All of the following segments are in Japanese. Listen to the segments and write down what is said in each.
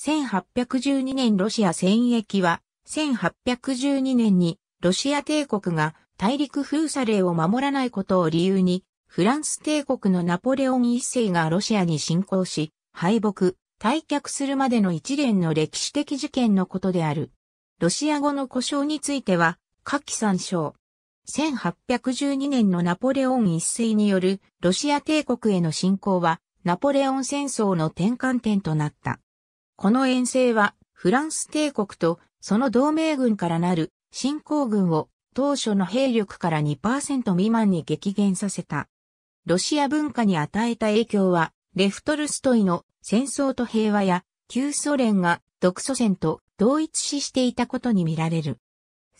1812年ロシア戦役は、1812年にロシア帝国が大陸封鎖令を守らないことを理由に、フランス帝国のナポレオン一世がロシアに侵攻し、敗北、退却するまでの一連の歴史的事件のことである。ロシア語の故障については、下記参照。1812年のナポレオン一世によるロシア帝国への侵攻は、ナポレオン戦争の転換点となった。この遠征は、フランス帝国とその同盟軍からなる新興軍を当初の兵力から2%未満に激減させた。ロシア文化に与えた影響は、レフトルストイの戦争と平和や旧ソ連が独ソ戦と同一視していたことに見られる。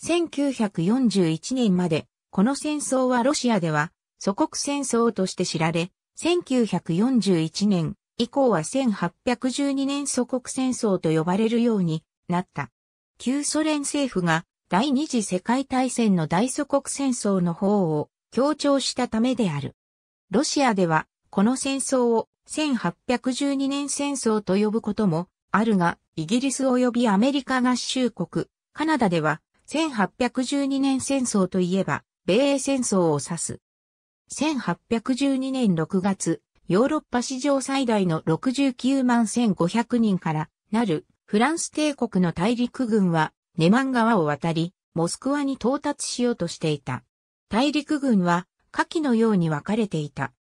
1941年まで、この戦争はロシアでは祖国戦争として知られ、1941年、以降は1812年祖国戦争と呼ばれるようになった。旧ソ連政府が第二次世界大戦の大祖国戦争の方を強調したためである。ロシアではこの戦争を1812年戦争と呼ぶこともあるが、イギリス及びアメリカ合衆国、カナダでは1812年戦争といえば、米英戦争を指す。1812年6月、ヨーロッパ史上最大の69万1500人からなるフランス帝国の大陸軍はネマン川を渡り、モスクワに到達しようとしていた。大陸軍は下記のように分かれていた。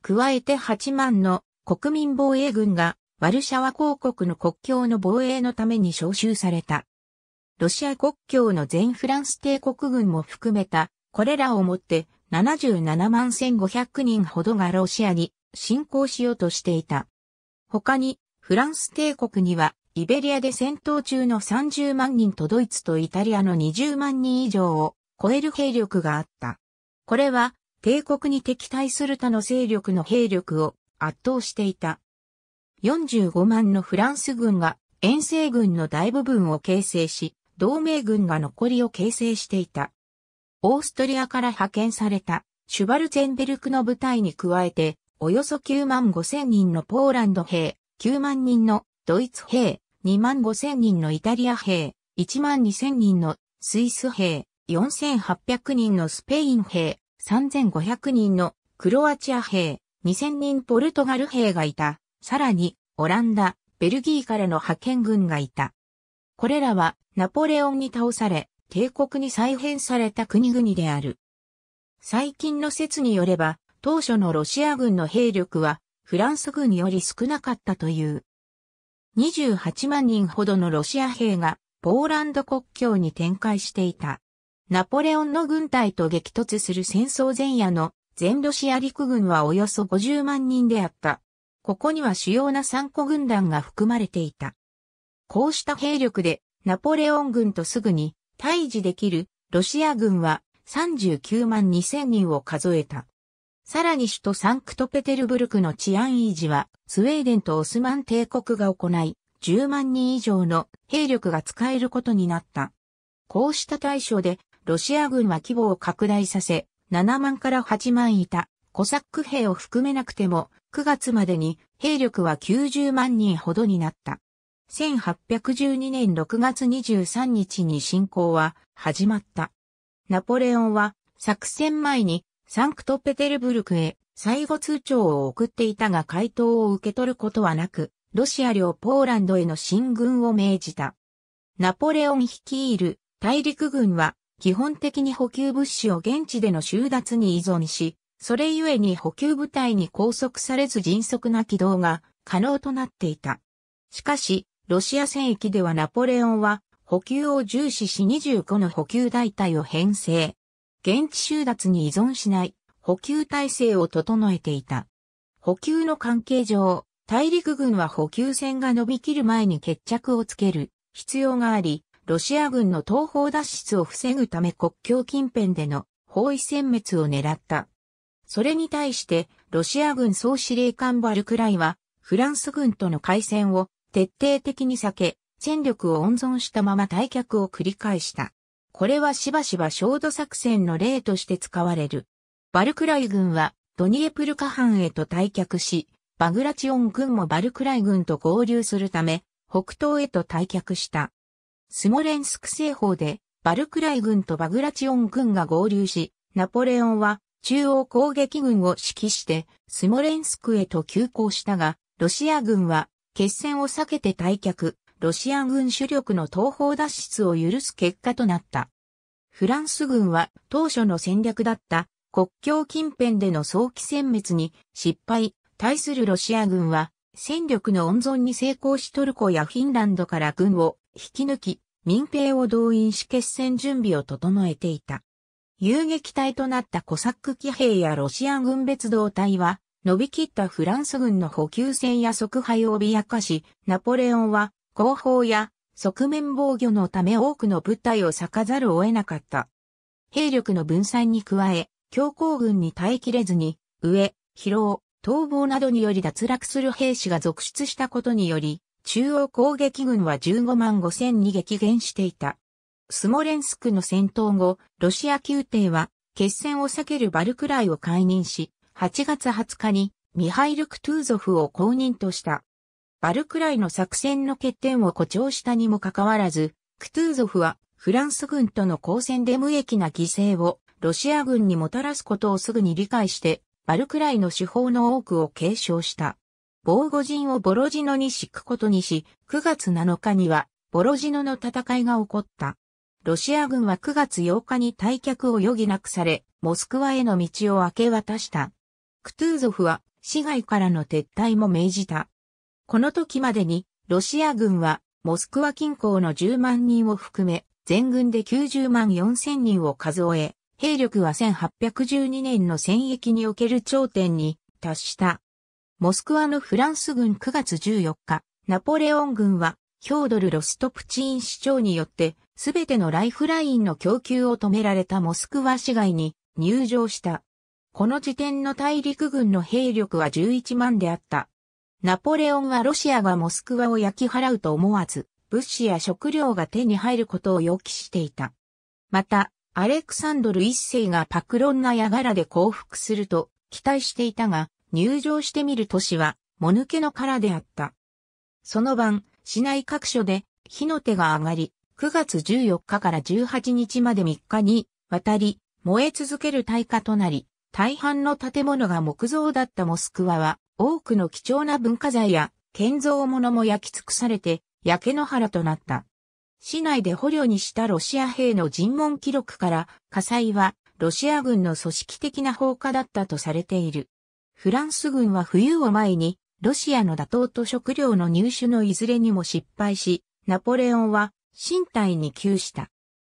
加えて8万の国民防衛軍がワルシャワ公国の国境の防衛のために招集された。ロシア国境の全フランス帝国軍も含めた、これらをもって77万1500人ほどがロシアに侵攻しようとしていた。他に、フランス帝国には、イベリアで戦闘中の30万人とドイツとイタリアの20万人以上を超える兵力があった。これは、帝国に敵対する他の勢力の兵力を圧倒していた。45万のフランス軍が遠征軍の大部分を形成し、同盟軍が残りを形成していた。オーストリアから派遣されたシュバルツェンベルクの部隊に加えて、およそ9万5千人のポーランド兵、9万人のドイツ兵、2万5千人のイタリア兵、1万2千人のスイス兵、4800人のスペイン兵、3500人のクロアチア兵、2000人ポルトガル兵がいた。さらに、オランダ、ベルギーからの派遣軍がいた。これらはナポレオンに倒され、帝国に再編された国々である。最近の説によれば、当初のロシア軍の兵力は、フランス軍より少なかったという。28万人ほどのロシア兵が、ポーランド国境に展開していた。ナポレオンの軍隊と激突する戦争前夜の全ロシア陸軍はおよそ50万人であった。ここには主要な3個軍団が含まれていた。こうした兵力でナポレオン軍とすぐに退治できるロシア軍は39万2000人を数えた。さらに首都サンクトペテルブルクの治安維持はスウェーデンとオスマン帝国が行い、10万人以上の兵力が使えることになった。こうした対象でロシア軍は規模を拡大させ、7万から8万いたコサック兵を含めなくても9月までに兵力は90万人ほどになった。1812年6月23日に侵攻は始まった。ナポレオンは作戦前にサンクトペテルブルクへ最後通帳を送っていたが回答を受け取ることはなく、ロシア領ポーランドへの進軍を命じた。ナポレオン率いる大陸軍は基本的に補給物資を現地での収奪に依存し、それゆえに補給部隊に拘束されず迅速な起動が可能となっていた。しかし、ロシア戦域ではナポレオンは補給を重視し25の補給大隊を編成。現地収奪に依存しない補給体制を整えていた。補給の関係上、大陸軍は補給線が伸びきる前に決着をつける必要があり、ロシア軍の東方脱出を防ぐため国境近辺での包囲殲滅を狙った。それに対して、ロシア軍総司令官バルクライは、フランス軍との海戦を徹底的に避け、戦力を温存したまま退却を繰り返した。これはしばしば焦土作戦の例として使われる。バルクライ軍はドニエプルカ藩へと退却し、バグラチオン軍もバルクライ軍と合流するため、北東へと退却した。スモレンスク西方で、バルクライ軍とバグラチオン軍が合流し、ナポレオンは中央攻撃軍を指揮して、スモレンスクへと急行したが、ロシア軍は決戦を避けて退却、ロシア軍主力の東方脱出を許す結果となった。フランス軍は当初の戦略だった国境近辺での早期殲滅に失敗、対するロシア軍は戦力の温存に成功しトルコやフィンランドから軍を引き抜き、民兵を動員し決戦準備を整えていた。遊撃隊となったコサック騎兵やロシア軍別動隊は伸びきったフランス軍の補給線や即配を脅かし、ナポレオンは後方や側面防御のため多くの部隊を割かざるを得なかった。兵力の分散に加え、強行軍に耐えきれずに、飢え、疲労、逃亡などにより脱落する兵士が続出したことにより、中央攻撃軍は15万5千に激減していた。スモレンスクの戦闘後、ロシア宮廷は、決戦を避けるバルクライを解任し、8月20日にミハイル・クトゥーゾフを公認とした。バルクライの作戦の欠点を誇張したにもかかわらず、クトゥーゾフはフランス軍との交戦で無益な犠牲をロシア軍にもたらすことをすぐに理解して、バルクライの手法の多くを継承した。防護陣をボロジノに敷くことにし、9月7日にはボロジノの戦いが起こった。ロシア軍は9月8日に退却を余儀なくされ、モスクワへの道を明け渡した。クトゥーゾフは市外からの撤退も命じた。この時までにロシア軍はモスクワ近郊の10万人を含め全軍で90万4千人を数え、兵力は1812年の戦役における頂点に達した。モスクワのフランス軍9月14日、ナポレオン軍はヒョードル・ロストプチーン市長によってすべてのライフラインの供給を止められたモスクワ市街に入場した。この時点の大陸軍の兵力は11万であった。ナポレオンはロシアがモスクワを焼き払うと思わず、物資や食料が手に入ることを予期していた。また、アレクサンドル一世がパクロンナヤラで降伏すると期待していたが、入場してみる都市は、もぬけの殻であった。その晩、市内各所で火の手が上がり、9月14日から18日まで3日にわたり燃え続ける大火となり、大半の建物が木造だったモスクワは、多くの貴重な文化財や建造物も焼き尽くされて、焼け野原となった。市内で捕虜にしたロシア兵の尋問記録から、火災はロシア軍の組織的な放火だったとされている。フランス軍は冬を前に、ロシアの打倒と食料の入手のいずれにも失敗し、ナポレオンは身体に窮した。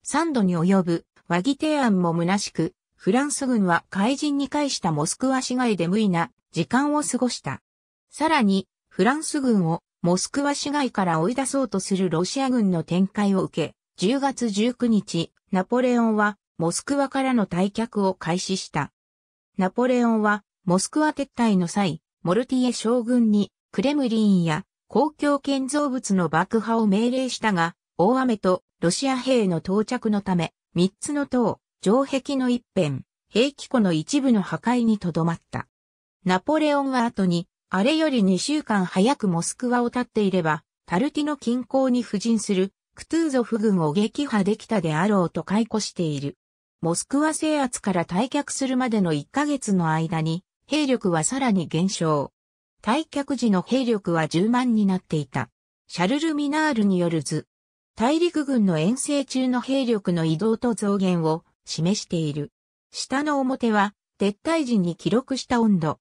3度に及ぶ和議提案も虚しく、フランス軍は海人に返したモスクワ市街で無意な時間を過ごした。さらに、フランス軍をモスクワ市街から追い出そうとするロシア軍の展開を受け、10月19日、ナポレオンはモスクワからの退却を開始した。ナポレオンはモスクワ撤退の際、モルティエ将軍にクレムリンや公共建造物の爆破を命令したが、大雨とロシア兵の到着のため、3つの塔、城壁の一辺、兵器庫の一部の破壊にとどまった。ナポレオンは後に、あれより2週間早くモスクワを立っていれば、タルティの近郊に布陣するクトゥーゾフ軍を撃破できたであろうと解雇している。モスクワ制圧から退却するまでの1ヶ月の間に、兵力はさらに減少。退却時の兵力は10万になっていた。シャルル・ミナールによる図。大陸軍の遠征中の兵力の移動と増減を示している。下の表は、撤退時に記録した温度。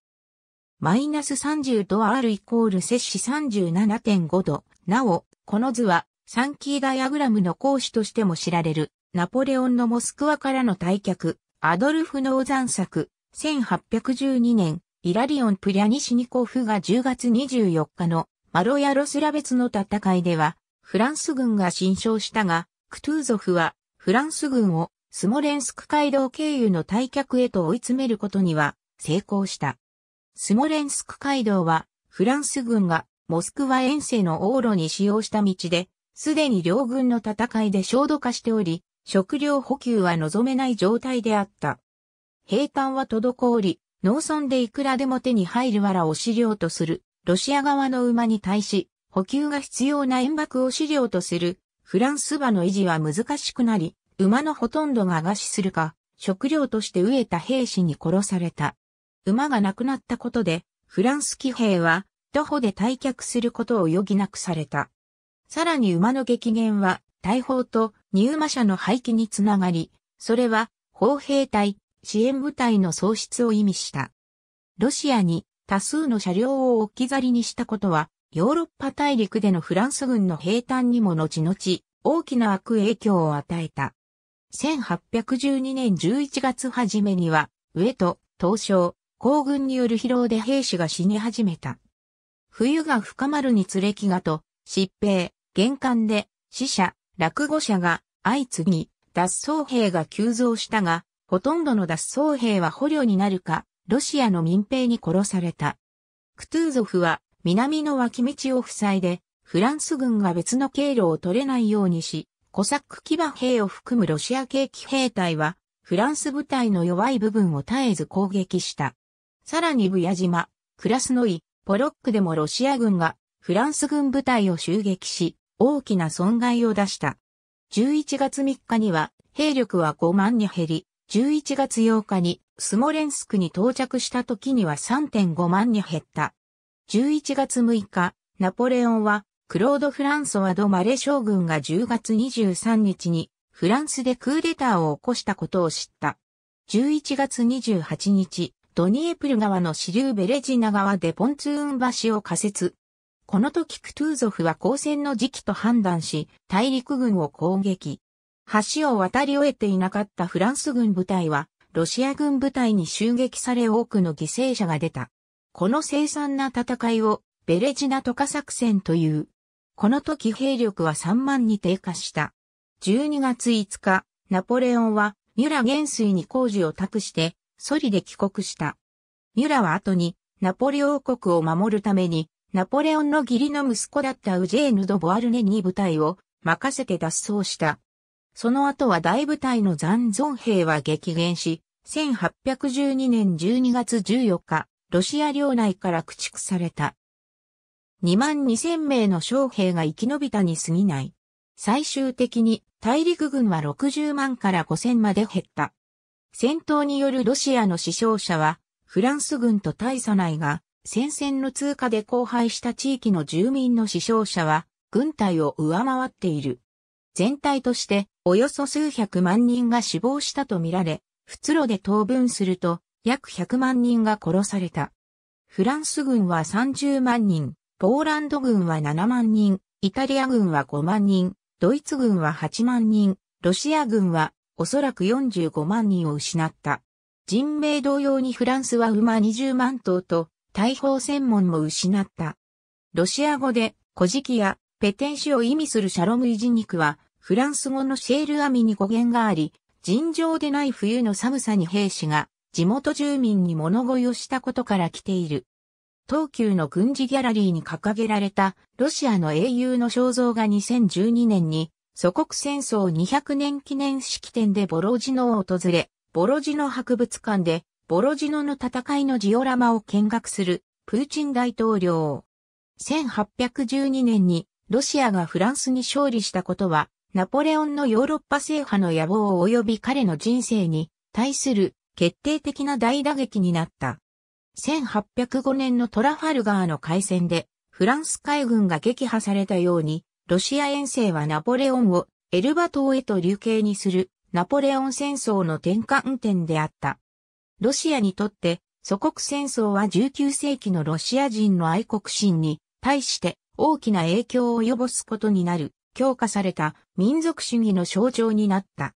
マイナス30度 R イコール摂氏37.5度。なお、この図は、サンキーダイアグラムの講師としても知られる、ナポレオンのモスクワからの退却、アドルフ・ノーザン作、1812年、イラリオン・プリャニシニコフが10月24日のマロヤロスラベツの戦いでは、フランス軍が侵勝したが、クトゥーゾフはフランス軍をスモレンスク街道経由の退却へと追い詰めることには成功した。スモレンスク街道はフランス軍がモスクワ遠征の往路に使用した道で、すでに両軍の戦いで焦土化しており、食料補給は望めない状態であった。兵坦は滞り、農村でいくらでも手に入るわらを資料とする、ロシア側の馬に対し、補給が必要な円爆を資料とする、フランス馬の維持は難しくなり、馬のほとんどが餓死するか、食料として飢えた兵士に殺された。馬が亡くなったことで、フランス騎兵は、徒歩で退却することを余儀なくされた。さらに馬の激減は、大砲と入馬車の廃棄につながり、それは、砲兵隊、支援部隊の喪失を意味した。ロシアに多数の車両を置き去りにしたことは、ヨーロッパ大陸でのフランス軍の兵隊にも後々、大きな悪影響を与えた。1812年11月初めには、上と東証、皇軍による疲労で兵士が死に始めた。冬が深まるにつれ気がと、疾病、玄関で、死者、落語者が相次ぎ、脱走兵が急増したが、ほとんどの脱走兵は捕虜になるか、ロシアの民兵に殺された。クトゥーゾフは南の脇道を塞いで、フランス軍が別の経路を取れないようにし、コサック騎馬兵を含むロシア系騎兵隊は、フランス部隊の弱い部分を絶えず攻撃した。さらにブヤ島、クラスノイ、ポロックでもロシア軍がフランス軍部隊を襲撃し、大きな損害を出した。11月3日には、兵力は5万に減り、11月8日にスモレンスクに到着した時には3.5万に減った。11月6日、ナポレオンはクロード・フランソワ・ド・マレ将軍が10月23日にフランスでクーデターを起こしたことを知った。11月28日、ドニエプル川の支流ベレジナ川でポンツーン橋を仮設。この時クトゥーゾフは交戦の時期と判断し、大陸軍を攻撃。橋を渡り終えていなかったフランス軍部隊は、ロシア軍部隊に襲撃され多くの犠牲者が出た。この凄惨な戦いを、ベレジナトカ作戦という。この時兵力は3万に低下した。12月5日、ナポレオンはミュラ元帥に工事を託してソリで帰国した。ミュラは後にナポレオ王国を守るためにナポレオンの義理の息子だったウジェーヌ・ド・ボアルネに部隊を任せて脱走した。その後は大部隊の残存兵は激減し、1812年12月14日、ロシア領内から駆逐された。2万2000名の将兵が生き延びたに過ぎない。最終的に大陸軍は60万から5000まで減った。戦闘によるロシアの死傷者は、フランス軍と大差ないが、戦線の通過で荒廃した地域の住民の死傷者は、軍隊を上回っている。全体として、およそ数百万人が死亡したとみられ、通路で当分すると、約100万人が殺された。フランス軍は30万人、ポーランド軍は7万人、イタリア軍は5万人、ドイツ軍は8万人、ロシア軍はおそらく45万人を失った。人命同様にフランスは馬20万頭と大砲専門も失った。ロシア語で古事記やペテン種を意味するシャロムイジニクはフランス語のシェール網に語源があり、尋常でない冬の寒さに兵士が地元住民に物乞いをしたことから来ている。東急の軍事ギャラリーに掲げられたロシアの英雄の肖像が2012年に祖国戦争200年記念式典でボロジノを訪れ、ボロジノ博物館でボロジノの戦いのジオラマを見学するプーチン大統領。1812年にロシアがフランスに勝利したことは、ナポレオンのヨーロッパ制覇の野望及び彼の人生に対する決定的な大打撃になった。1805年のトラファルガーの海戦で、フランス海軍が撃破されたように、ロシア遠征はナポレオンをエルバ島へと流刑にするナポレオン戦争の転換点であった。ロシアにとって祖国戦争は19世紀のロシア人の愛国心に対して大きな影響を及ぼすことになる強化された民族主義の象徴になった。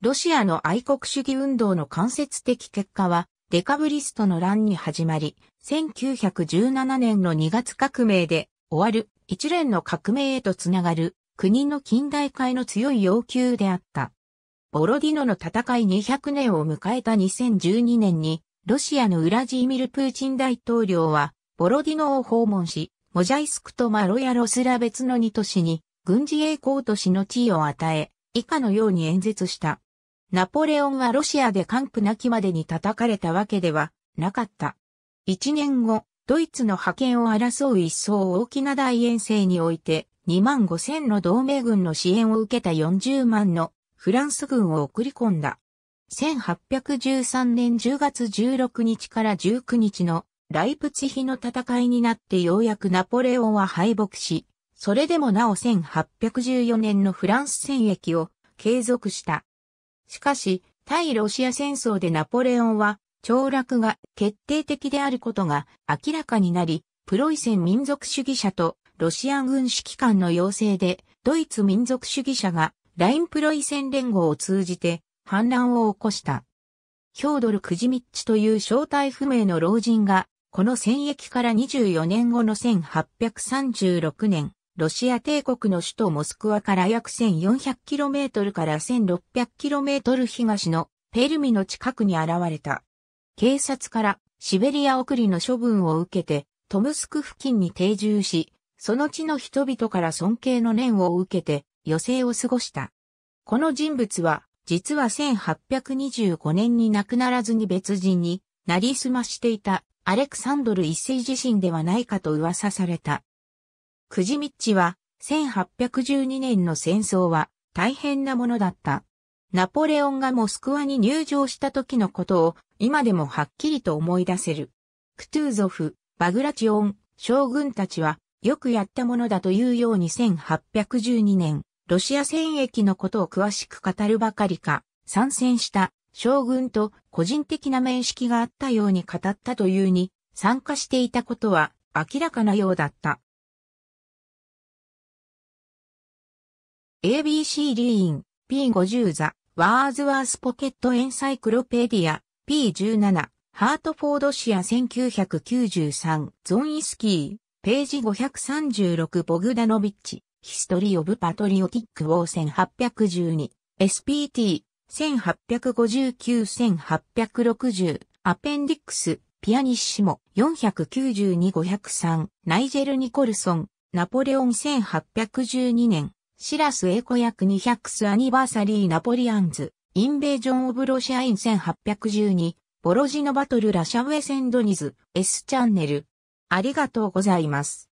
ロシアの愛国主義運動の間接的結果はデカブリストの乱に始まり、1917年の2月革命で終わる一連の革命へとつながる国の近代化への強い要求であった。ボロディノの戦い200年を迎えた2012年に、ロシアのウラジーミル・プーチン大統領は、ボロディノを訪問し、モジャイスクとマロヤロスラ別の2都市に、軍事栄光都市の地位を与え、以下のように演説した。ナポレオンはロシアで完膚なきまでに叩かれたわけではなかった。一年後、ドイツの覇権を争う一層大きな大遠征において、2万5千の同盟軍の支援を受けた40万のフランス軍を送り込んだ。1813年10月16日から19日のライプツヒの戦いになってようやくナポレオンは敗北し、それでもなお1814年のフランス戦役を継続した。しかし、対ロシア戦争でナポレオンは、凋落が決定的であることが明らかになり、プロイセン民族主義者とロシア軍指揮官の要請で、ドイツ民族主義者がラインプロイセン連合を通じて反乱を起こした。ヒョードル・クジミッチという正体不明の老人が、この戦役から24年後の1836年、ロシア帝国の首都モスクワから約 1400km から 1600km 東のペルミの近くに現れた。警察からシベリア送りの処分を受けてトムスク付近に定住し、その地の人々から尊敬の念を受けて余生を過ごした。この人物は実は1825年に亡くならずに別人になりすましていたアレクサンドル一世自身ではないかと噂された。クジミッチは、1812年の戦争は大変なものだった。ナポレオンがモスクワに入場した時のことを今でもはっきりと思い出せる。クトゥーゾフ、バグラチオン、将軍たちはよくやったものだというように1812年、ロシア戦役のことを詳しく語るばかりか、参戦した将軍と個人的な面識があったように語ったというに、参加していたことは明らかなようだった。ABC リーン、P50 ザ、ワーズワースポケットエンサイクロペディア、P17、ハートフォードシア1993、ゾンイスキー、ページ536ボグダノビッチ、ヒストリーオブパトリオティックウォー1812、SPT、1859-1860、アペンディックス、ピアニッシモ、492-503、ナイジェル・ニコルソン、ナポレオン1812年、シラスエコ役200スアニバーサリーナポリアンズ、インベージョンオブロシアイン1812、ボロジノバトルラシャウェセンドニズ、S チャンネル。ありがとうございます。